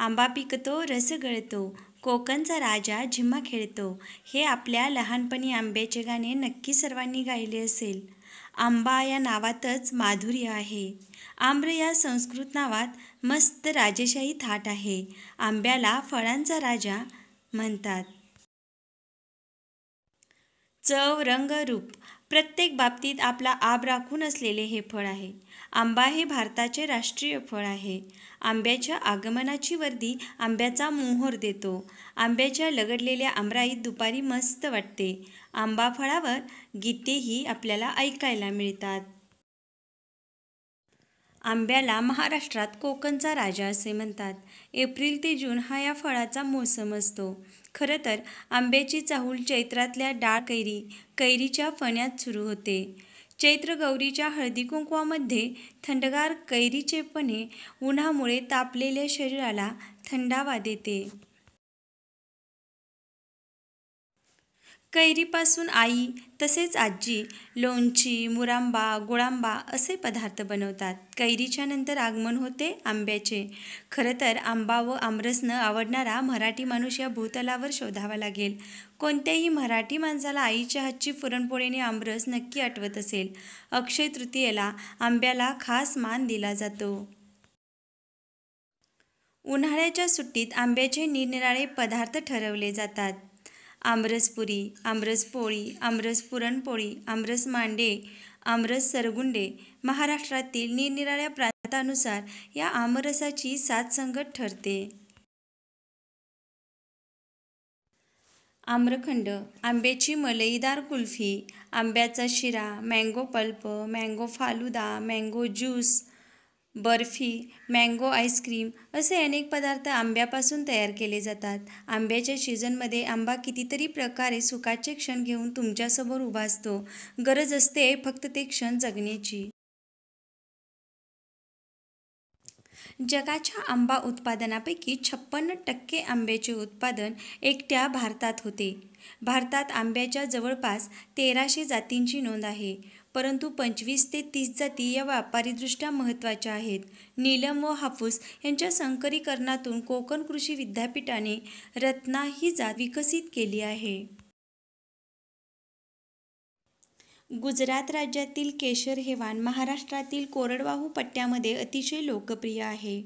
आंबा पिकतो रस गळतो कोकणचा राजा झिम्मा खेळतो हे आपल्या लहानपणी आंब्याचे गाणे नक्की सर्वांनी गायले असेल आंबा या नावातच माधुर्य आहे आम्र या संस्कृत नावात मस्त राजेशाही थाट आहे आंब्याला फळांचा राजा म्हणतात चव रंग रूप प्रत्येक बाबतीत आपला आब राखून असलेले हे फळ आहे आंबा हे भारताचे राष्ट्रीय फळ आहे आंब्याच्या आगमनाची वर्दी आंब्याचा मोहोर देतो आंब्याच्या लगडलेल्या आमराईत दुपारी मस्त वाटते आंबा फळावर गीतेही आपल्याला ऐकायला मिळतात आंब्याला महाराष्ट्रात कोकणचा राजा असे म्हणतात एप्रिल ते जून हा या फळाचा मोसम असतो खरं तर आंब्याची चाहूल चैत्रातल्या डाळ कैरी कैरीच्या फण्यात सुरू होते चैत्र गौरीच्या हळदी कुंकवामध्ये थंडगार कैरीचे पणे उन्हामुळे तापलेल्या शरीराला थंडावा देते कैरीपासून आई तसेच आजी लोणची मुरांबा गुळांबा असे पदार्थ बनवतात कैरीच्या नंतर आगमन होते आंब्याचे खरं तर आंबा व आमरस न आवडणारा मराठी माणूस या भूतलावर शोधावा लागेल कोणत्याही मराठी माणसाला आईच्या हातची पुरणपोळीने आमरस नक्की आठवत असेल अक्षय तृतीयेला आंब्याला खास मान दिला जातो उन्हाळ्याच्या सुट्टीत आंब्याचे निरनिराळे पदार्थ ठरवले जातात आमरसपुरी आमरसपोळी आमरस पुरणपोळी आमरस मांडे आमरस सरगुंडे महाराष्ट्रातील निरनिराळ्या प्रांतानुसार या आमरसाची सात संगत ठरते आम्रखंड आंब्याची मलईदार कुल्फी आंब्याचा शिरा mango pulp mango falooda mango juice barfi mango ice cream असे अनेक पदार्थ आंब्यापासून तयार केले जातात आंब्याच्या सीझनमध्ये आंबा कितीतरी प्रकारे सुखाचे क्षण घेऊन तुमच्यासमोर उभा असतो गरज असते फक्त ते क्षण जगण्याची जगाच्या आंबा उत्पादनापैकी छप्पन्न टक्के आंब्याचे उत्पादन एकट्या भारतात होते भारतात आंब्याच्या जवळपास तेराशे जातींची नोंद आहे परंतु पंचवीस ते तीस जाती या व्यापारीदृष्ट्या महत्त्वाच्या आहेत नीलम व हाफूस यांच्या संकरीकरणातून कोकण कृषी विद्यापीठाने रत्ना ही जात विकसित केली आहे गुजरात राज्यातील केशर हेवान महाराष्ट्रातील कोरडवाहू पट्ट्यामध्ये अतिशय लोकप्रिय आहे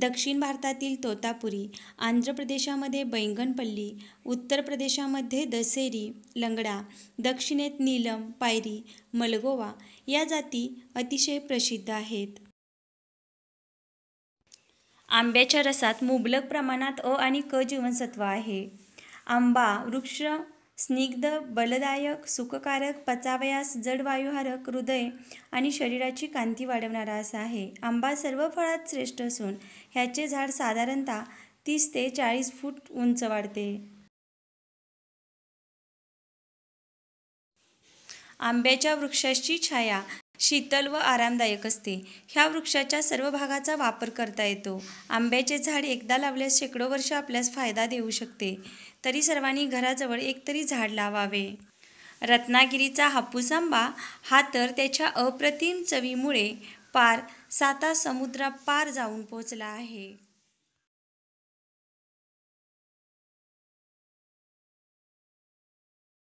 दक्षिण भारतातील तोतापुरी आंध्र प्रदेशामध्ये बैंगनपल्ली उत्तर प्रदेशामध्ये दसेरी लंगडा दक्षिणेत नीलम पायरी मलगोवा या जाती अतिशय प्रसिद्ध आहेत आंब्याच्या रसात मुबलक प्रमाणात अ आणि क जीवनसत्व आहे आंबा वृक्ष स्निग्ध बलदायक सुखकारक पचावयास जडवायुहारक हृदय आणि शरीराची कांती वाढवणारा असा आहे आंबा सर्व फळात श्रेष्ठ असून ह्याचे झाड साधारणतः तीस ते चाळीस फूट उंच वाढते आंब्याच्या वृक्षाची छाया शीतल व आरामदायक असते ह्या वृक्षाच्या सर्व भागाचा वापर करता येतो आंब्याचे झाड एकदा लावल्यास शेकडो वर्ष आपल्यास फायदा देऊ शकते तरी सर्वांनी घराजवळ एकतरी झाड लावावे रत्नागिरीचा हापूस आंबा हा तर त्याच्या अप्रतिम चवीमुळे पार साता पार जाऊन पोचला आहे